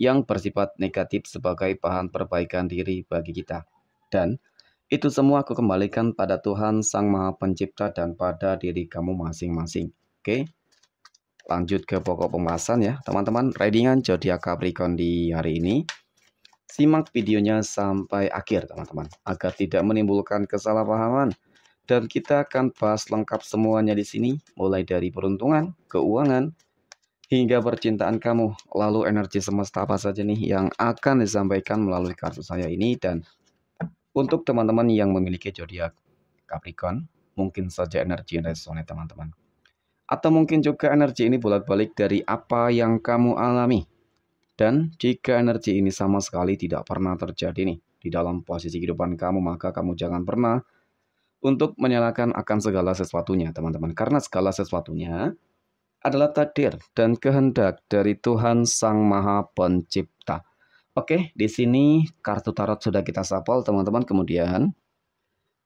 yang bersifat negatif sebagai bahan perbaikan diri bagi kita. Dan itu semua aku kembalikan pada Tuhan Sang Maha Pencipta dan pada diri kamu masing-masing. Oke. Lanjut ke pokok pembahasan ya. Teman-teman, readingan zodiak Capricorn di hari ini. Simak videonya sampai akhir, teman-teman, agar tidak menimbulkan kesalahpahaman. Dan kita akan bahas lengkap semuanya di sini, mulai dari peruntungan, keuangan, hingga percintaan kamu. Lalu energi semesta apa saja nih yang akan disampaikan melalui kartu saya ini dan untuk teman-teman yang memiliki zodiak Capricorn, mungkin saja energi resonate teman-teman. Atau mungkin juga energi ini bolak-balik dari apa yang kamu alami. Dan jika energi ini sama sekali tidak pernah terjadi nih di dalam posisi kehidupan kamu, maka kamu jangan pernah untuk menyalahkan akan segala sesuatunya, teman-teman. Karena segala sesuatunya adalah takdir dan kehendak dari Tuhan Sang Maha Pencipta. Oke, di sini kartu tarot sudah kita sapol, teman-teman. Kemudian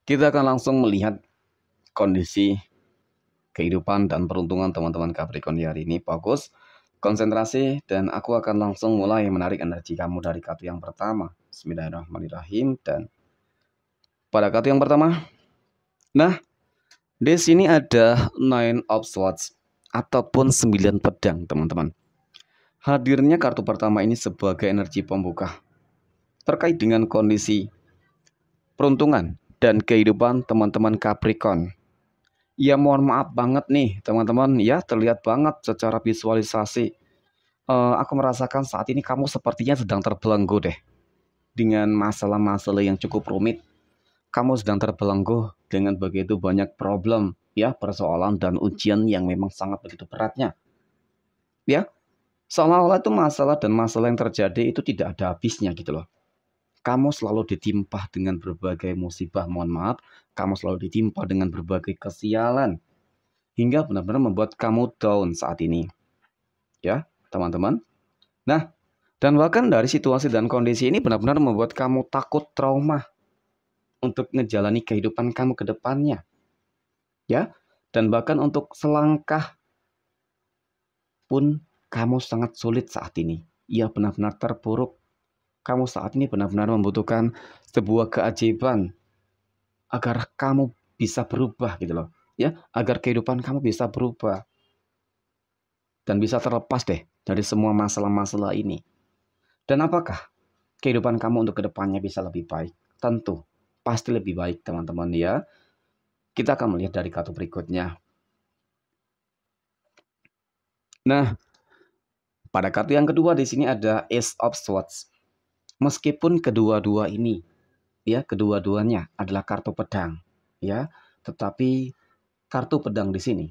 kita akan langsung melihat kondisi kehidupan dan peruntungan teman-teman Capricorn di hari ini. Fokus, konsentrasi, dan aku akan langsung mulai menarik energi kamu dari kartu yang pertama. Bismillahirrahmanirrahim. Dan pada kartu yang pertama, nah, di sini ada Nine of Swords ataupun 9 pedang, teman-teman. Hadirnya kartu pertama ini sebagai energi pembuka terkait dengan kondisi peruntungan dan kehidupan teman-teman Capricorn. Ya mohon maaf banget nih teman-teman ya terlihat banget secara visualisasi. Uh, aku merasakan saat ini kamu sepertinya sedang terbelenggu deh dengan masalah-masalah yang cukup rumit. Kamu sedang terbelenggu dengan begitu banyak problem ya persoalan dan ujian yang memang sangat begitu beratnya. Ya, seolah-olah itu masalah dan masalah yang terjadi itu tidak ada habisnya gitu loh. Kamu selalu ditimpa dengan berbagai musibah, mohon maaf. Kamu selalu ditimpa dengan berbagai kesialan. Hingga benar-benar membuat kamu down saat ini. Ya, teman-teman. Nah, dan bahkan dari situasi dan kondisi ini benar-benar membuat kamu takut trauma untuk ngejalani kehidupan kamu ke depannya ya. Dan bahkan untuk selangkah pun kamu sangat sulit saat ini. Ia benar-benar terpuruk. Kamu saat ini benar-benar membutuhkan sebuah keajaiban agar kamu bisa berubah gitu loh. Ya, agar kehidupan kamu bisa berubah dan bisa terlepas deh dari semua masalah-masalah ini. Dan apakah kehidupan kamu untuk kedepannya bisa lebih baik? Tentu, pasti lebih baik teman-teman ya. Kita akan melihat dari kartu berikutnya. Nah, pada kartu yang kedua di sini ada Ace of Swords. Meskipun kedua-dua ini, ya kedua-duanya adalah kartu pedang, ya, tetapi kartu pedang di sini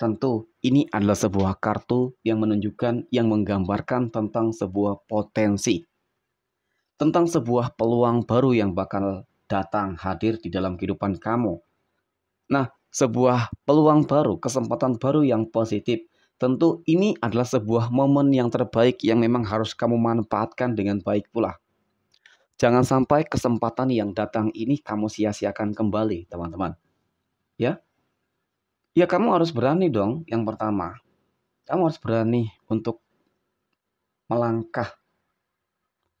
tentu ini adalah sebuah kartu yang menunjukkan yang menggambarkan tentang sebuah potensi tentang sebuah peluang baru yang bakal datang hadir di dalam kehidupan kamu Nah, sebuah peluang baru, kesempatan baru yang positif. Tentu ini adalah sebuah momen yang terbaik yang memang harus kamu manfaatkan dengan baik pula. Jangan sampai kesempatan yang datang ini kamu sia-siakan kembali, teman-teman. Ya? Ya kamu harus berani dong yang pertama. Kamu harus berani untuk melangkah.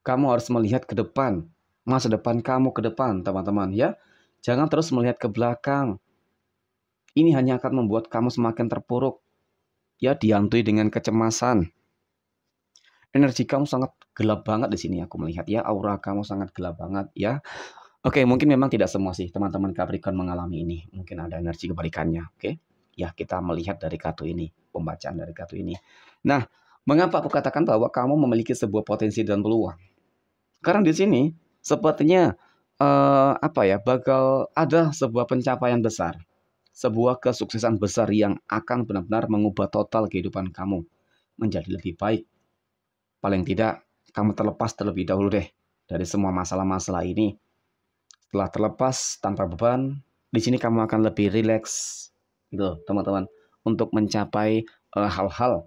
Kamu harus melihat ke depan, masa depan kamu ke depan, teman-teman, ya. Jangan terus melihat ke belakang, ini hanya akan membuat kamu semakin terpuruk. Ya, dihantui dengan kecemasan. Energi kamu sangat gelap banget di sini aku melihat ya. Aura kamu sangat gelap banget ya. Oke, mungkin memang tidak semua sih teman-teman Capricorn mengalami ini. Mungkin ada energi kebalikannya, oke? Ya, kita melihat dari kartu ini, pembacaan dari kartu ini. Nah, mengapa aku katakan bahwa kamu memiliki sebuah potensi dan peluang? Karena di sini sepertinya uh, apa ya bakal ada sebuah pencapaian besar sebuah kesuksesan besar yang akan benar-benar mengubah total kehidupan kamu menjadi lebih baik. Paling tidak, kamu terlepas terlebih dahulu deh dari semua masalah-masalah ini. Setelah terlepas tanpa beban, di sini kamu akan lebih rileks gitu, teman-teman, untuk mencapai eh, hal-hal uh,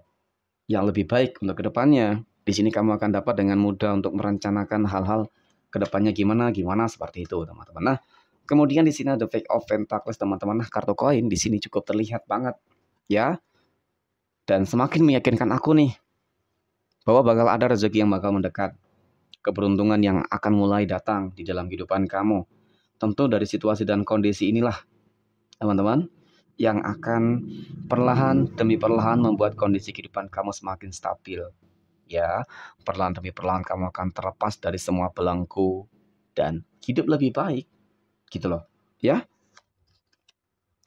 yang lebih baik untuk kedepannya. Di sini kamu akan dapat dengan mudah untuk merencanakan hal-hal kedepannya gimana, gimana seperti itu, teman-teman. Nah, Kemudian di sini ada fake of Pentacles teman-teman. Nah, kartu koin di sini cukup terlihat banget ya. Dan semakin meyakinkan aku nih bahwa bakal ada rezeki yang bakal mendekat. Keberuntungan yang akan mulai datang di dalam kehidupan kamu. Tentu dari situasi dan kondisi inilah teman-teman yang akan perlahan demi perlahan membuat kondisi kehidupan kamu semakin stabil. Ya, perlahan demi perlahan kamu akan terlepas dari semua belenggu dan hidup lebih baik gitu loh ya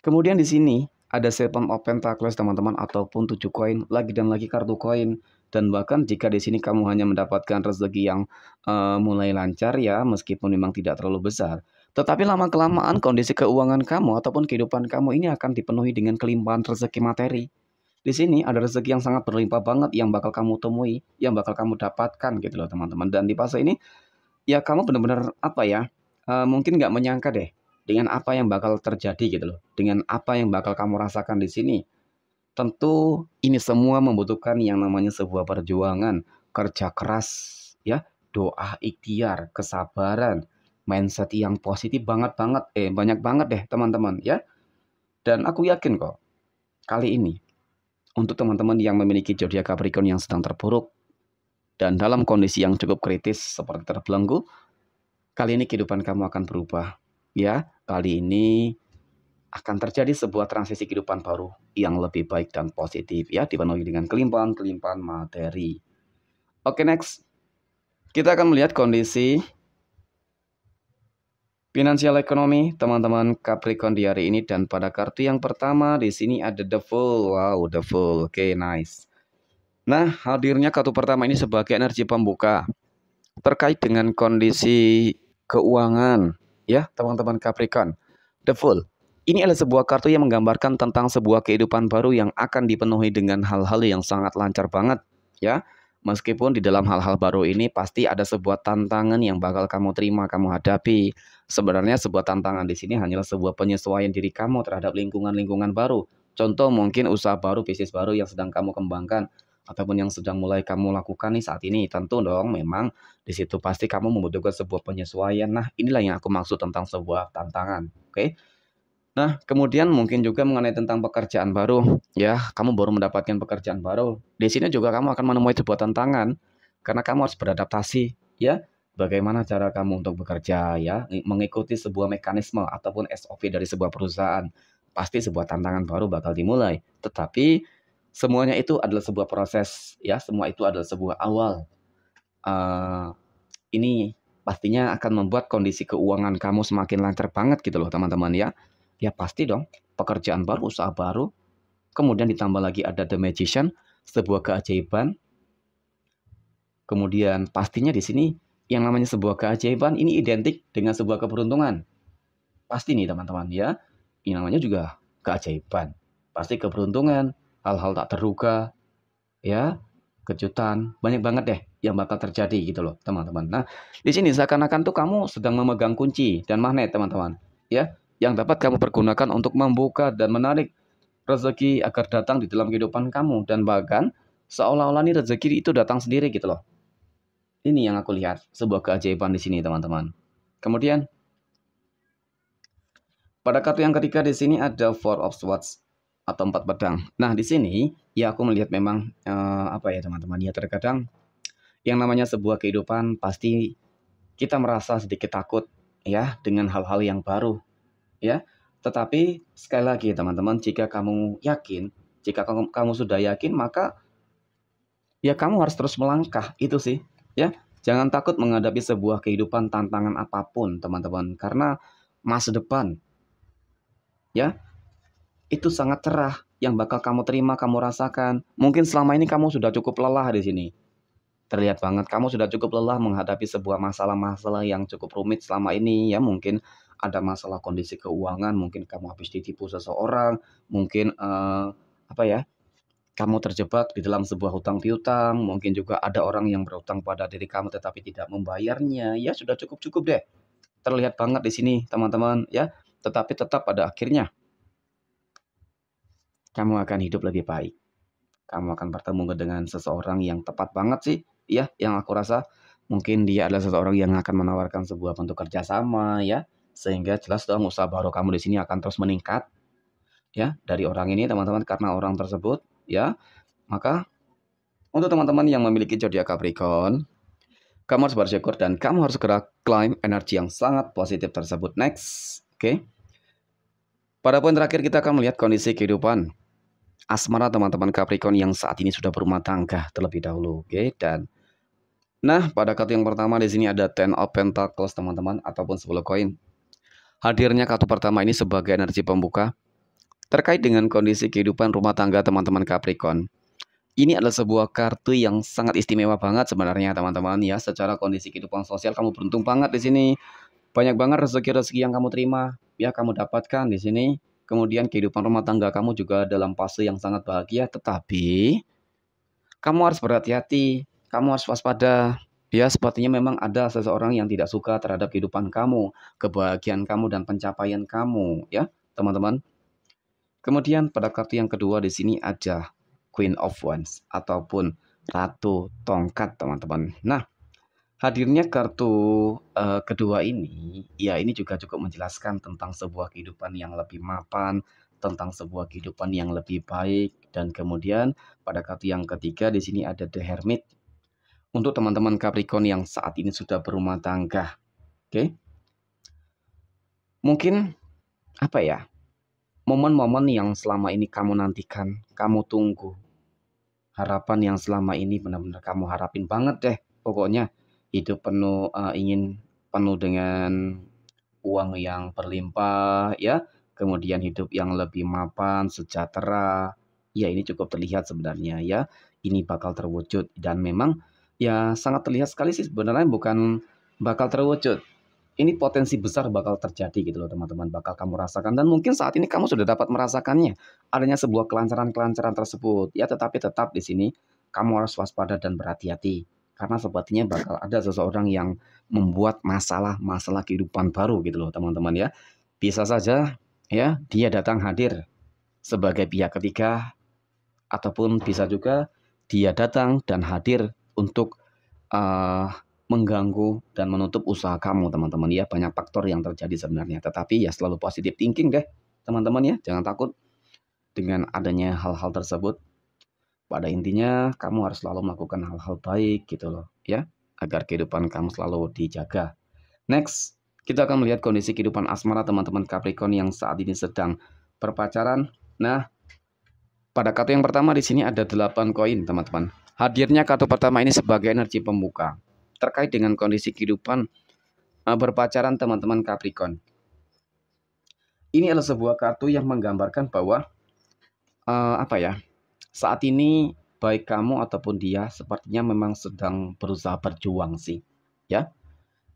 kemudian di sini ada seven of pentacles teman-teman ataupun tujuh koin lagi dan lagi kartu koin dan bahkan jika di sini kamu hanya mendapatkan rezeki yang uh, mulai lancar ya meskipun memang tidak terlalu besar tetapi lama kelamaan kondisi keuangan kamu ataupun kehidupan kamu ini akan dipenuhi dengan kelimpahan rezeki materi di sini ada rezeki yang sangat berlimpah banget yang bakal kamu temui, yang bakal kamu dapatkan gitu loh teman-teman. Dan di fase ini ya kamu benar-benar apa ya? Eh, mungkin nggak menyangka deh dengan apa yang bakal terjadi gitu loh, dengan apa yang bakal kamu rasakan di sini. Tentu ini semua membutuhkan yang namanya sebuah perjuangan, kerja keras, ya, doa ikhtiar, kesabaran, mindset yang positif banget banget, eh banyak banget deh teman-teman ya. Dan aku yakin kok kali ini untuk teman-teman yang memiliki zodiak Capricorn yang sedang terpuruk dan dalam kondisi yang cukup kritis seperti terbelenggu, Kali ini kehidupan kamu akan berubah. Ya, kali ini akan terjadi sebuah transisi kehidupan baru yang lebih baik dan positif ya dipenuhi dengan kelimpahan-kelimpahan materi. Oke, okay, next. Kita akan melihat kondisi finansial ekonomi teman-teman Capricorn di hari ini dan pada kartu yang pertama di sini ada The full, Wow, The full, Oke, okay, nice. Nah, hadirnya kartu pertama ini sebagai energi pembuka terkait dengan kondisi keuangan, ya teman-teman Capricorn. The Fool. Ini adalah sebuah kartu yang menggambarkan tentang sebuah kehidupan baru yang akan dipenuhi dengan hal-hal yang sangat lancar banget, ya. Meskipun di dalam hal-hal baru ini pasti ada sebuah tantangan yang bakal kamu terima, kamu hadapi. Sebenarnya sebuah tantangan di sini hanyalah sebuah penyesuaian diri kamu terhadap lingkungan-lingkungan baru. Contoh mungkin usaha baru, bisnis baru yang sedang kamu kembangkan ataupun yang sedang mulai kamu lakukan nih saat ini tentu dong memang di situ pasti kamu membutuhkan sebuah penyesuaian nah inilah yang aku maksud tentang sebuah tantangan oke okay? Nah, kemudian mungkin juga mengenai tentang pekerjaan baru, ya, kamu baru mendapatkan pekerjaan baru. Di sini juga kamu akan menemui sebuah tantangan karena kamu harus beradaptasi, ya. Bagaimana cara kamu untuk bekerja, ya, mengikuti sebuah mekanisme ataupun SOP dari sebuah perusahaan. Pasti sebuah tantangan baru bakal dimulai. Tetapi semuanya itu adalah sebuah proses ya semua itu adalah sebuah awal uh, ini pastinya akan membuat kondisi keuangan kamu semakin lancar banget gitu loh teman-teman ya ya pasti dong pekerjaan baru usaha baru kemudian ditambah lagi ada the magician sebuah keajaiban kemudian pastinya di sini yang namanya sebuah keajaiban ini identik dengan sebuah keberuntungan pasti nih teman-teman ya ini namanya juga keajaiban pasti keberuntungan hal-hal tak terduga, ya, kejutan, banyak banget deh yang bakal terjadi gitu loh, teman-teman. Nah, di sini seakan-akan tuh kamu sedang memegang kunci dan magnet, teman-teman, ya, yang dapat kamu pergunakan untuk membuka dan menarik rezeki agar datang di dalam kehidupan kamu dan bahkan seolah-olah nih rezeki itu datang sendiri gitu loh. Ini yang aku lihat, sebuah keajaiban di sini, teman-teman. Kemudian pada kartu yang ketiga di sini ada Four of Swords atau empat pedang. Nah di sini ya aku melihat memang uh, apa ya teman-teman ya terkadang yang namanya sebuah kehidupan pasti kita merasa sedikit takut ya dengan hal-hal yang baru ya. Tetapi sekali lagi teman-teman jika kamu yakin jika kamu sudah yakin maka ya kamu harus terus melangkah itu sih ya. Jangan takut menghadapi sebuah kehidupan tantangan apapun teman-teman karena masa depan ya itu sangat cerah yang bakal kamu terima, kamu rasakan. Mungkin selama ini kamu sudah cukup lelah di sini. Terlihat banget kamu sudah cukup lelah menghadapi sebuah masalah-masalah yang cukup rumit selama ini ya mungkin ada masalah kondisi keuangan, mungkin kamu habis ditipu seseorang, mungkin uh, apa ya? Kamu terjebak di dalam sebuah hutang piutang, mungkin juga ada orang yang berhutang pada diri kamu tetapi tidak membayarnya. Ya sudah cukup-cukup deh. Terlihat banget di sini teman-teman ya, tetapi tetap pada akhirnya kamu akan hidup lebih baik. Kamu akan bertemu dengan seseorang yang tepat banget sih, ya, yang aku rasa mungkin dia adalah seseorang yang akan menawarkan sebuah bentuk kerjasama, ya, sehingga jelas dong usaha baru kamu di sini akan terus meningkat, ya, dari orang ini teman-teman karena orang tersebut, ya, maka untuk teman-teman yang memiliki zodiak Capricorn, kamu harus bersyukur dan kamu harus segera climb energi yang sangat positif tersebut. Next, oke? Okay? Pada poin terakhir kita akan melihat kondisi kehidupan asmara teman-teman Capricorn yang saat ini sudah berumah tangga terlebih dahulu, oke? Okay? Dan nah, pada kartu yang pertama di sini ada Ten of Pentacles teman-teman ataupun 10 koin. Hadirnya kartu pertama ini sebagai energi pembuka terkait dengan kondisi kehidupan rumah tangga teman-teman Capricorn. Ini adalah sebuah kartu yang sangat istimewa banget sebenarnya teman-teman ya. Secara kondisi kehidupan sosial kamu beruntung banget di sini. Banyak banget rezeki-rezeki yang kamu terima, ya kamu dapatkan di sini kemudian kehidupan rumah tangga kamu juga dalam fase yang sangat bahagia, tetapi kamu harus berhati-hati, kamu harus waspada. Ya, sepertinya memang ada seseorang yang tidak suka terhadap kehidupan kamu, kebahagiaan kamu dan pencapaian kamu, ya, teman-teman. Kemudian pada kartu yang kedua di sini ada Queen of Wands ataupun Ratu Tongkat, teman-teman. Nah, Hadirnya kartu uh, kedua ini, ya ini juga cukup menjelaskan tentang sebuah kehidupan yang lebih mapan, tentang sebuah kehidupan yang lebih baik, dan kemudian pada kartu yang ketiga di sini ada The Hermit. Untuk teman-teman Capricorn yang saat ini sudah berumah tangga, oke? Okay? Mungkin apa ya? Momen-momen yang selama ini kamu nantikan, kamu tunggu. Harapan yang selama ini benar-benar kamu harapin banget deh pokoknya hidup penuh uh, ingin penuh dengan uang yang berlimpah ya kemudian hidup yang lebih mapan sejahtera ya ini cukup terlihat sebenarnya ya ini bakal terwujud dan memang ya sangat terlihat sekali sih sebenarnya bukan bakal terwujud ini potensi besar bakal terjadi gitu loh teman-teman bakal kamu rasakan dan mungkin saat ini kamu sudah dapat merasakannya adanya sebuah kelancaran-kelancaran tersebut ya tetapi tetap di sini kamu harus waspada dan berhati-hati karena sepertinya bakal ada seseorang yang membuat masalah-masalah kehidupan baru gitu loh teman-teman ya. Bisa saja ya dia datang hadir sebagai pihak ketiga ataupun bisa juga dia datang dan hadir untuk uh, mengganggu dan menutup usaha kamu teman-teman ya banyak faktor yang terjadi sebenarnya tetapi ya selalu positif thinking deh teman-teman ya jangan takut dengan adanya hal-hal tersebut pada intinya, kamu harus selalu melakukan hal-hal baik gitu loh, ya, agar kehidupan kamu selalu dijaga. Next, kita akan melihat kondisi kehidupan asmara teman-teman Capricorn yang saat ini sedang berpacaran. Nah, pada kartu yang pertama di sini ada 8 koin, teman-teman. Hadirnya kartu pertama ini sebagai energi pembuka terkait dengan kondisi kehidupan eh, berpacaran teman-teman Capricorn. Ini adalah sebuah kartu yang menggambarkan bahwa uh, apa ya? Saat ini baik kamu ataupun dia sepertinya memang sedang berusaha berjuang sih, ya.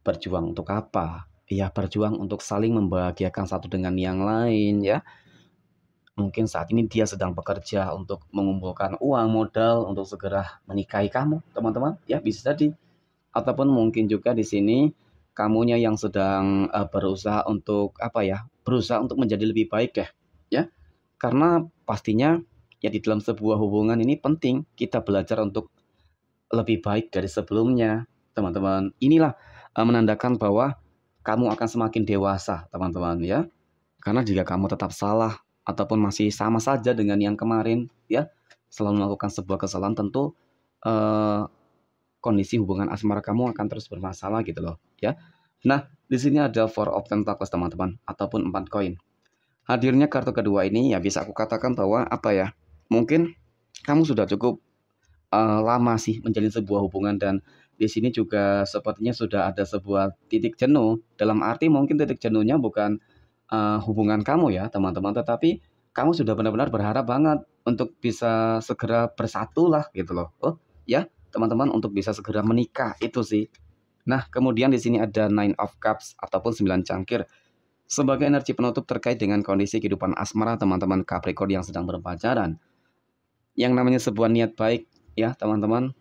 Berjuang untuk apa? Ya berjuang untuk saling membahagiakan satu dengan yang lain, ya. Mungkin saat ini dia sedang bekerja untuk mengumpulkan uang modal untuk segera menikahi kamu, teman-teman, ya bisa jadi. Ataupun mungkin juga di sini kamunya yang sedang uh, berusaha untuk apa ya? Berusaha untuk menjadi lebih baik ya ya. Karena pastinya ya di dalam sebuah hubungan ini penting kita belajar untuk lebih baik dari sebelumnya, teman-teman. Inilah uh, menandakan bahwa kamu akan semakin dewasa, teman-teman ya. Karena jika kamu tetap salah ataupun masih sama saja dengan yang kemarin ya, selalu melakukan sebuah kesalahan tentu uh, kondisi hubungan asmara kamu akan terus bermasalah gitu loh, ya. Nah, di sini ada four of pentacles teman-teman ataupun empat koin. Hadirnya kartu kedua ini ya bisa aku katakan bahwa apa ya? mungkin kamu sudah cukup uh, lama sih menjalin sebuah hubungan dan di sini juga sepertinya sudah ada sebuah titik jenuh dalam arti mungkin titik jenuhnya bukan uh, hubungan kamu ya teman-teman tetapi kamu sudah benar-benar berharap banget untuk bisa segera bersatu lah gitu loh oh ya teman-teman untuk bisa segera menikah itu sih nah kemudian di sini ada nine of cups ataupun sembilan cangkir sebagai energi penutup terkait dengan kondisi kehidupan asmara teman-teman Capricorn yang sedang berpacaran yang namanya sebuah niat baik ya teman-teman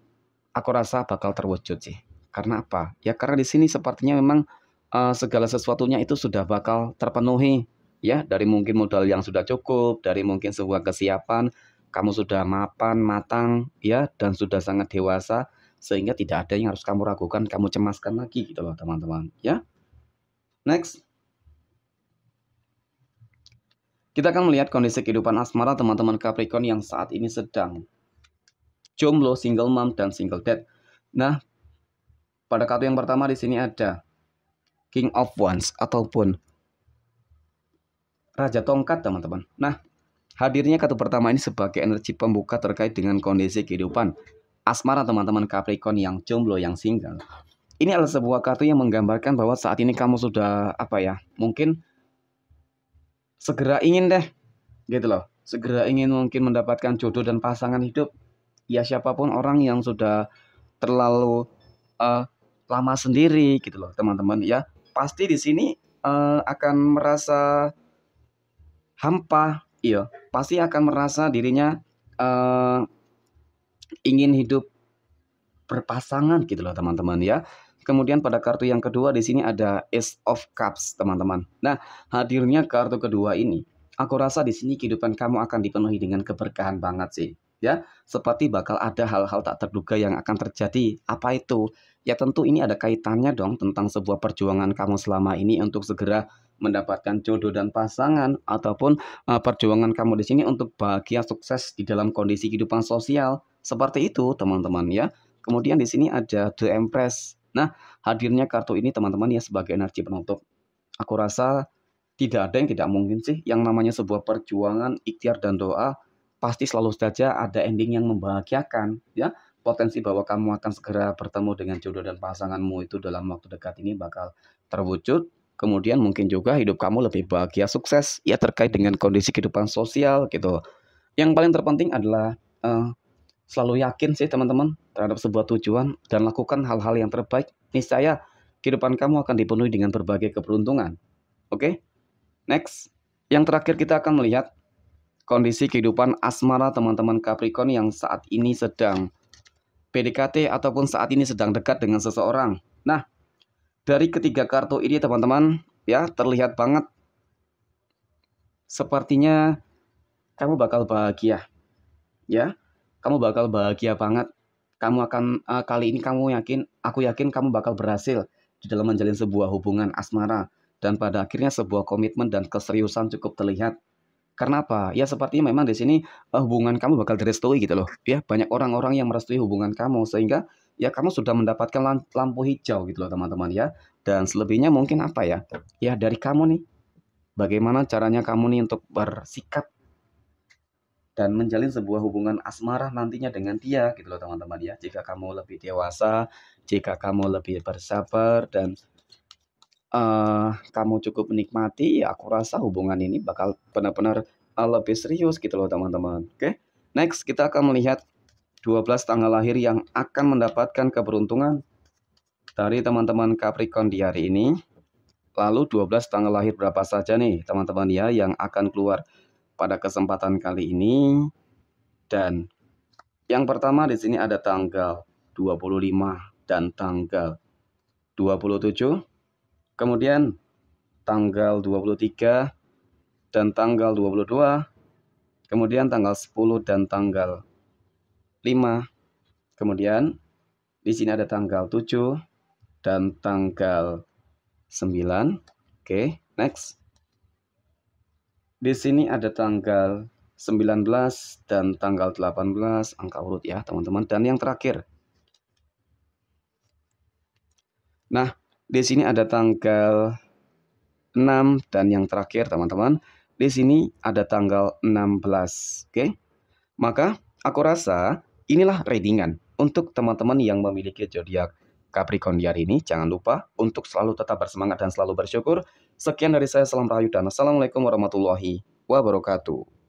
aku rasa bakal terwujud sih karena apa ya karena di sini sepertinya memang uh, segala sesuatunya itu sudah bakal terpenuhi ya dari mungkin modal yang sudah cukup dari mungkin sebuah kesiapan kamu sudah mapan matang ya dan sudah sangat dewasa sehingga tidak ada yang harus kamu ragukan kamu cemaskan lagi gitu loh teman-teman ya next kita akan melihat kondisi kehidupan asmara teman-teman Capricorn yang saat ini sedang jomblo, single mom, dan single dad. Nah, pada kartu yang pertama di sini ada King of Wands ataupun Raja Tongkat, teman-teman. Nah, hadirnya kartu pertama ini sebagai energi pembuka terkait dengan kondisi kehidupan asmara teman-teman Capricorn yang jomblo, yang single. Ini adalah sebuah kartu yang menggambarkan bahwa saat ini kamu sudah apa ya? Mungkin segera ingin deh gitu loh segera ingin mungkin mendapatkan jodoh dan pasangan hidup ya siapapun orang yang sudah terlalu uh, lama sendiri gitu loh teman-teman ya pasti di sini uh, akan merasa hampa iya pasti akan merasa dirinya uh, ingin hidup berpasangan gitu loh teman-teman ya Kemudian pada kartu yang kedua di sini ada Ace of Cups, teman-teman. Nah, hadirnya kartu kedua ini, aku rasa di sini kehidupan kamu akan dipenuhi dengan keberkahan banget sih. Ya, seperti bakal ada hal-hal tak terduga yang akan terjadi. Apa itu? Ya tentu ini ada kaitannya dong tentang sebuah perjuangan kamu selama ini untuk segera mendapatkan jodoh dan pasangan ataupun uh, perjuangan kamu di sini untuk bahagia sukses di dalam kondisi kehidupan sosial seperti itu teman-teman ya. Kemudian di sini ada The Empress. Nah, hadirnya kartu ini teman-teman ya sebagai energi penutup. Aku rasa tidak ada yang tidak mungkin sih yang namanya sebuah perjuangan, ikhtiar dan doa pasti selalu saja ada ending yang membahagiakan ya. Potensi bahwa kamu akan segera bertemu dengan jodoh dan pasanganmu itu dalam waktu dekat ini bakal terwujud. Kemudian mungkin juga hidup kamu lebih bahagia, sukses ya terkait dengan kondisi kehidupan sosial gitu. Yang paling terpenting adalah uh, selalu yakin sih teman-teman terhadap sebuah tujuan dan lakukan hal-hal yang terbaik, niscaya kehidupan kamu akan dipenuhi dengan berbagai keberuntungan. Oke? Okay? Next, yang terakhir kita akan melihat kondisi kehidupan asmara teman-teman Capricorn yang saat ini sedang PDKT ataupun saat ini sedang dekat dengan seseorang. Nah, dari ketiga kartu ini teman-teman ya terlihat banget sepertinya kamu bakal bahagia. Ya, kamu bakal bahagia banget kamu akan uh, kali ini kamu yakin, aku yakin kamu bakal berhasil di dalam menjalin sebuah hubungan asmara dan pada akhirnya sebuah komitmen dan keseriusan cukup terlihat. Karena apa? Ya sepertinya memang di sini uh, hubungan kamu bakal direstui gitu loh. Ya banyak orang-orang yang merestui hubungan kamu sehingga ya kamu sudah mendapatkan lampu hijau gitu loh teman-teman ya. Dan selebihnya mungkin apa ya? Ya dari kamu nih. Bagaimana caranya kamu nih untuk bersikap dan menjalin sebuah hubungan asmara nantinya dengan dia gitu loh teman-teman ya jika kamu lebih dewasa jika kamu lebih bersabar dan uh, kamu cukup menikmati ya aku rasa hubungan ini bakal benar-benar uh, lebih serius gitu loh teman-teman oke okay? next kita akan melihat 12 tanggal lahir yang akan mendapatkan keberuntungan dari teman-teman Capricorn di hari ini lalu 12 tanggal lahir berapa saja nih teman-teman ya yang akan keluar pada kesempatan kali ini dan yang pertama di sini ada tanggal 25 dan tanggal 27. Kemudian tanggal 23 dan tanggal 22. Kemudian tanggal 10 dan tanggal 5. Kemudian di sini ada tanggal 7 dan tanggal 9. Oke, okay, next. Di sini ada tanggal 19 dan tanggal 18 angka urut ya teman-teman dan yang terakhir. Nah, di sini ada tanggal 6 dan yang terakhir teman-teman. Di sini ada tanggal 16, oke? Okay? Maka aku rasa inilah readingan untuk teman-teman yang memiliki zodiak Capricorn di hari ini. Jangan lupa untuk selalu tetap bersemangat dan selalu bersyukur. Sekian dari saya, Salam Rahayu dan Assalamualaikum warahmatullahi wabarakatuh.